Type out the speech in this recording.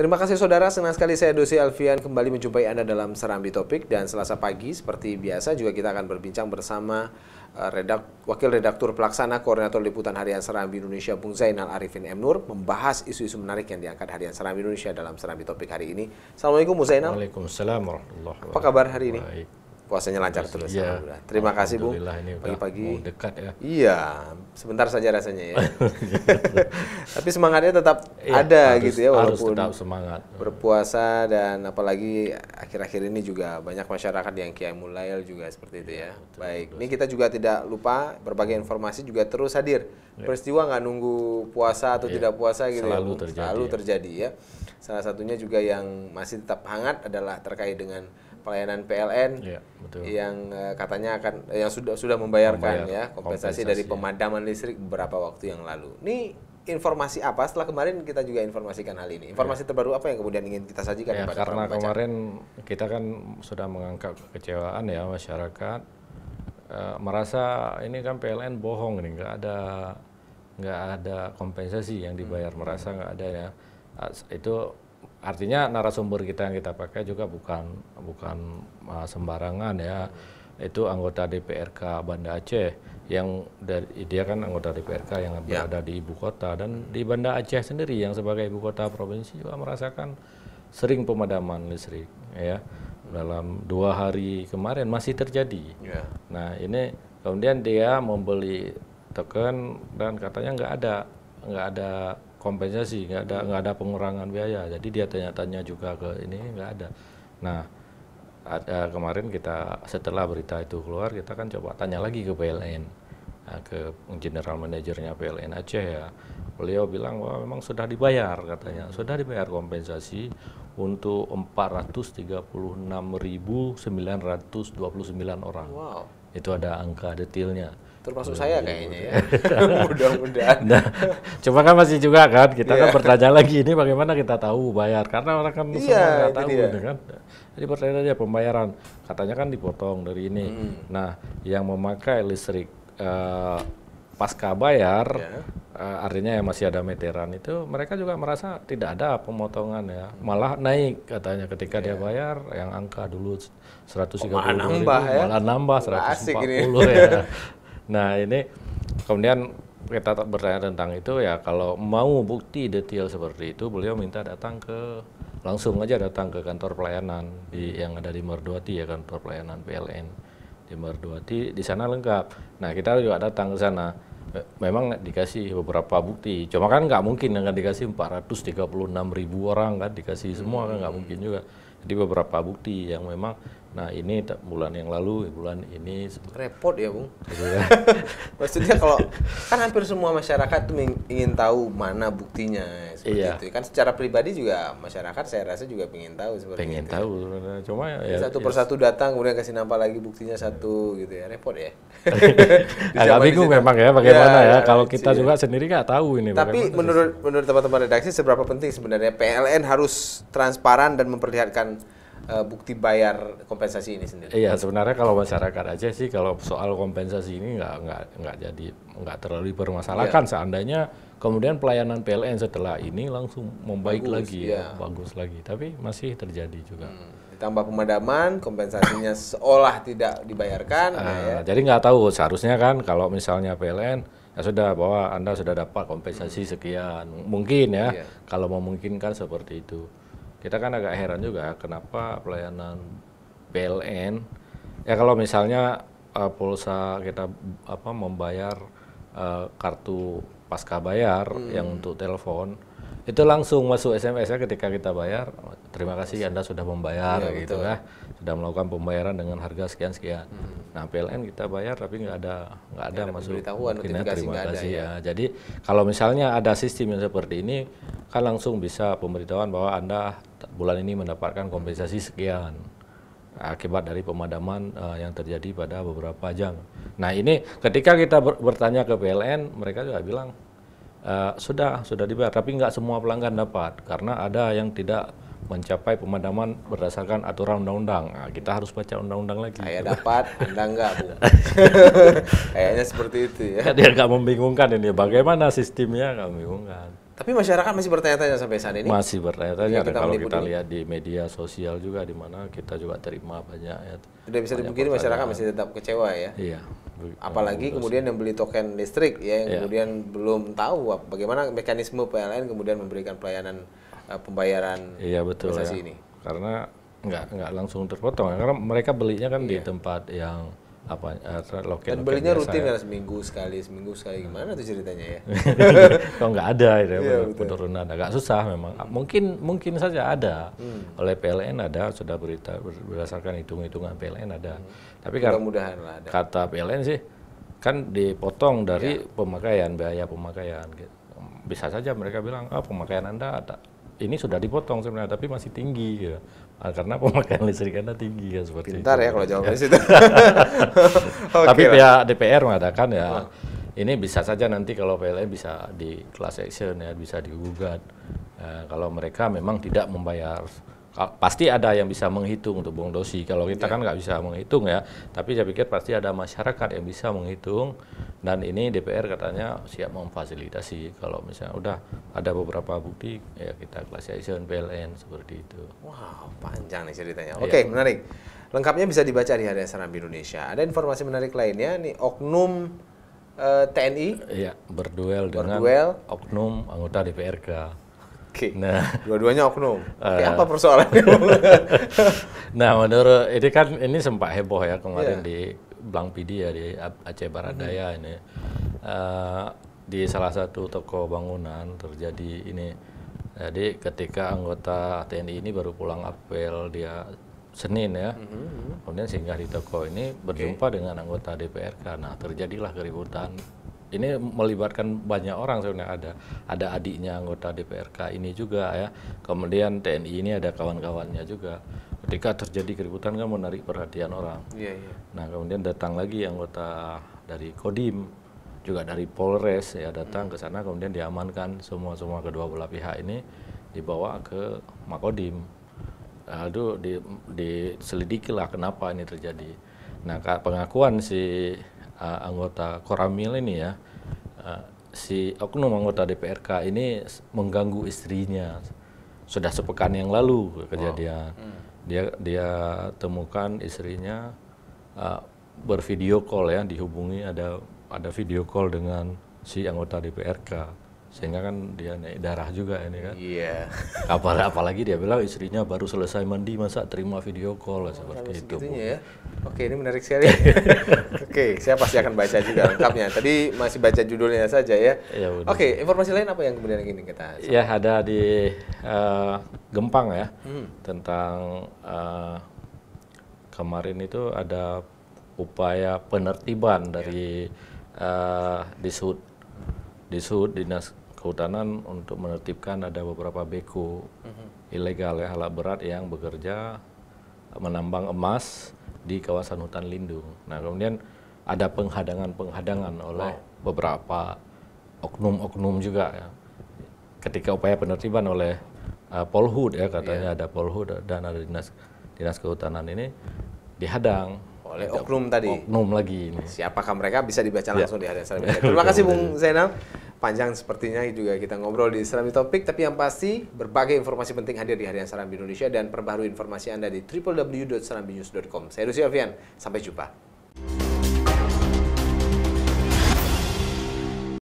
Terima kasih saudara, senang sekali saya Dosi Alfian kembali menjumpai Anda dalam Serambi Topik dan Selasa pagi seperti biasa juga kita akan berbincang bersama eh, redak, Wakil Redaktur Pelaksana Koordinator Liputan Harian Serambi Indonesia Bung Zainal Arifin M. Nur membahas isu-isu menarik yang diangkat Harian Serambi Indonesia dalam Serambi Topik hari ini. Assalamualaikum Bung Zainal. Waalaikumsalam Apa kabar hari ini? Baik puasanya lancar terus. Iya. Terima kasih Bung. Pagi-pagi. dekat ya. Iya, sebentar saja rasanya ya. Tapi semangatnya tetap iya, ada gitu harus, gitu ya walaupun harus tetap semangat. Berpuasa dan apalagi akhir-akhir ini juga banyak masyarakat yang kiai mulail juga seperti itu iya, ya. Betul, Baik, betul. ini kita juga tidak lupa berbagai informasi juga terus hadir. Ya. Peristiwa nggak nunggu puasa atau ya. tidak puasa gitu ya, selalu ya. Terjadi, selalu ya. terjadi ya. Salah satunya juga yang masih tetap hangat adalah terkait dengan pelayanan PLN ya, betul. yang uh, katanya akan eh, yang sudah sudah membayarkan Membayar, ya kompensasi, kompensasi dari ya. pemadaman listrik beberapa waktu yang lalu. Ini informasi apa setelah kemarin kita juga informasikan hal ini. Informasi ya. terbaru apa yang kemudian ingin kita sajikan ya, kepada karena kemarin kita kan sudah mengangkat kekecewaan ya masyarakat e, merasa ini kan PLN bohong nih, nggak ada nggak ada kompensasi yang dibayar hmm. merasa nggak ada ya itu artinya narasumber kita yang kita pakai juga bukan bukan uh, sembarangan ya itu anggota DPRK Banda Aceh yang dari, dia kan anggota DPRK yang ya. berada di ibu kota dan di Banda Aceh sendiri yang sebagai ibu kota provinsi juga merasakan sering pemadaman listrik ya dalam dua hari kemarin masih terjadi. Ya. Nah ini kemudian dia membeli token dan katanya nggak ada nggak ada kompensasi, nggak ada nggak ada pengurangan biaya. Jadi dia tanya-tanya juga ke ini nggak ada. Nah ada, kemarin kita setelah berita itu keluar kita kan coba tanya lagi ke PLN nah, ke general manajernya PLN Aceh ya. Beliau bilang bahwa memang sudah dibayar katanya, sudah dibayar kompensasi untuk 436.929 orang. Wow. Itu ada angka detailnya termasuk saya iya, iya, kayaknya iya. ya. Mudah-mudahan. Nah, cuma kan masih juga kan kita yeah. kan bertanya lagi ini bagaimana kita tahu bayar karena orang kan yeah, semua nggak tahu dia. Gitu kan. Jadi pertanyaan aja pembayaran katanya kan dipotong dari ini. Hmm. Nah, yang memakai listrik uh, pasca bayar yeah. Ya. uh, artinya yang masih ada meteran itu mereka juga merasa tidak ada pemotongan ya. Malah naik katanya ketika yeah. dia ya. bayar yang angka dulu 130 oh, malah nambah ribu, ya. malah nambah 140 ya. Nah ini kemudian kita bertanya tentang itu ya kalau mau bukti detail seperti itu beliau minta datang ke langsung aja datang ke kantor pelayanan di yang ada di Merduati ya kantor pelayanan PLN di Merduati di sana lengkap. Nah kita juga datang ke sana eh, memang dikasih beberapa bukti. Cuma kan nggak mungkin dengan dikasih 436 ribu orang kan dikasih semua kan nggak hmm. mungkin juga. Jadi beberapa bukti yang memang Nah ini bulan yang lalu, bulan ini repot ya bung. Ya. Maksudnya kalau kan hampir semua masyarakat tuh ingin tahu mana buktinya seperti iya. itu. Kan secara pribadi juga masyarakat saya rasa juga ingin tahu seperti pengen itu. tahu, cuma ya, ya, satu ya, persatu datang kemudian kasih nampak lagi buktinya satu gitu ya repot ya. Agak bingung memang ya bagaimana ya, ya, ya kalau kita iya. juga sendiri nggak tahu ini. Tapi menurut menurut teman-teman redaksi seberapa penting sebenarnya PLN harus transparan dan memperlihatkan Eh, bukti bayar kompensasi ini sendiri? Iya sebenarnya kalau masyarakat aja sih kalau soal kompensasi ini nggak nggak nggak jadi nggak terlalu dipermasalahkan iya. seandainya kemudian pelayanan PLN setelah ini langsung membaik bagus, lagi ya iya. bagus lagi tapi masih terjadi juga. Hmm ditambah pemadaman kompensasinya seolah tidak dibayarkan uh, ya. jadi nggak tahu seharusnya kan kalau misalnya PLN ya sudah bahwa anda sudah dapat kompensasi hmm. sekian mungkin ya iya. kalau memungkinkan seperti itu kita kan agak heran juga kenapa pelayanan PLN ya kalau misalnya uh, pulsa kita apa membayar uh, kartu pasca bayar hmm. yang untuk telepon itu langsung masuk SMS ya ketika kita bayar terima kasih Anda sudah membayar ya, gitu ya sudah melakukan pembayaran dengan harga sekian sekian hmm. nah PLN kita bayar tapi nggak ada nggak ada, ada masuk ya, terima kasih ada, ya. ya jadi kalau misalnya ada sistem yang seperti ini kan langsung bisa pemberitahuan bahwa Anda bulan ini mendapatkan kompensasi sekian akibat dari pemadaman uh, yang terjadi pada beberapa jam. Nah ini ketika kita ber bertanya ke PLN, mereka juga bilang uh, sudah sudah dibayar, tapi nggak semua pelanggan dapat karena ada yang tidak mencapai pemadaman berdasarkan aturan undang-undang. Nah, kita harus baca undang-undang lagi. Saya dapat, Anda enggak, Kayaknya seperti itu ya. Dia nggak membingungkan ini. Bagaimana sistemnya nggak membingungkan. Tapi masyarakat masih bertanya-tanya sampai saat ini. Masih bertanya-tanya. Ya, kalau kita lihat di media sosial juga di mana kita juga terima banyak ya. Sudah bisa dipungkiri masyarakat masih tetap kecewa ya. Iya. Apalagi kemudian yang beli token listrik ya yang iya. kemudian belum tahu bagaimana mekanisme PLN kemudian memberikan pelayanan uh, pembayaran iya, betul, ya. ini. Karena nggak nggak langsung terpotong ya. karena mereka belinya kan iya. di tempat yang apa uh, eh, loket dan belinya rutin kan seminggu sekali seminggu sekali gimana tuh ceritanya ya kalau nggak ada gitu ya, ya penurunan agak susah memang ah, mungkin mungkin saja ada hmm. oleh PLN ada sudah berita berdasarkan hitung hitungan PLN ada hmm. tapi Mudah mudahan lah kata PLN sih kan dipotong dari ya. pemakaian biaya pemakaian gitu. bisa saja mereka bilang ah pemakaian anda ada ini sudah dipotong sebenarnya tapi masih tinggi gitu. Ah, karena pemakaian listrik Anda tinggi ya seperti Pintar itu. ya kalau jawabannya ya. situ. okay Tapi lah. pihak DPR mengatakan ya ah. ini bisa saja nanti kalau PLN bisa di class action ya bisa digugat. Ya, kalau mereka memang tidak membayar pasti ada yang bisa menghitung untuk bung dosi kalau kita yeah. kan nggak bisa menghitung ya tapi saya pikir pasti ada masyarakat yang bisa menghitung dan ini DPR katanya siap memfasilitasi kalau misalnya udah ada beberapa bukti ya kita classification PLN seperti itu. Wow, panjang nih ceritanya. Iya. Oke, okay, ya. menarik. Lengkapnya bisa dibaca di Harian Serambi Indonesia. Ada informasi menarik lainnya nih Oknum eh, TNI ya, berduel, berduel dengan Oknum anggota DPRK. Oke. Okay. Nah, dua-duanya oknum. Oke, okay, uh, eh. apa persoalannya? nah, menurut ini kan ini sempat heboh ya kemarin yeah. di Blank Pidi ya di Aceh Barat hmm. ini uh, di salah satu toko bangunan terjadi ini jadi ketika anggota TNI ini baru pulang apel dia Senin ya hmm. hmm, hmm. kemudian singgah di toko ini berjumpa okay. dengan anggota DPRK nah terjadilah keributan ini melibatkan banyak orang sebenarnya ada ada adiknya anggota DPRK ini juga ya kemudian TNI ini ada kawan-kawannya juga ketika terjadi keributan kan menarik perhatian orang. Yeah, yeah. Nah kemudian datang lagi anggota dari Kodim juga dari Polres ya datang hmm. ke sana kemudian diamankan semua semua kedua belah pihak ini dibawa ke Makodim. Lalu nah, di, lah kenapa ini terjadi. Nah pengakuan si uh, anggota Koramil ini ya uh, si oknum anggota DPRK ini mengganggu istrinya sudah sepekan yang lalu kejadian. Wow. Oh, hmm dia dia temukan istrinya uh, bervideo call ya dihubungi ada ada video call dengan si anggota DPRK sehingga kan dia naik darah juga ini kan. Iya. Yeah. Apalagi, dia bilang istrinya baru selesai mandi masa terima video call oh, seperti itu. Ya. Oke, ini menarik sekali. Oke, saya pasti akan baca juga lengkapnya. Tadi masih baca judulnya saja ya. ya Oke, informasi lain apa yang kemudian ingin kita? Ya ada di uh, Gempang ya hmm. tentang uh, kemarin itu ada upaya penertiban ya. dari ya. uh, di Sud, Dinas Kehutanan untuk menertibkan ada beberapa beku mm-hmm. ilegal ya, alat berat yang bekerja menambang emas di kawasan hutan lindung. Nah, kemudian ada penghadangan-penghadangan oleh beberapa oknum-oknum juga ya. Ketika upaya penertiban oleh uh, Polhut ya katanya yeah. ada Polhut dan ada dinas dinas kehutanan ini dihadang oleh oknum tadi. Oknum lagi ini. Siapakah mereka bisa dibaca iya. langsung ya. di hari saya. Terima kasih Bung iya. Zainal. Panjang sepertinya juga kita ngobrol di Serambi topik tapi yang pasti berbagai informasi penting hadir di Harian Serambi Indonesia dan perbarui informasi Anda di www.serambinews.com Saya Rusi Alfian, sampai jumpa.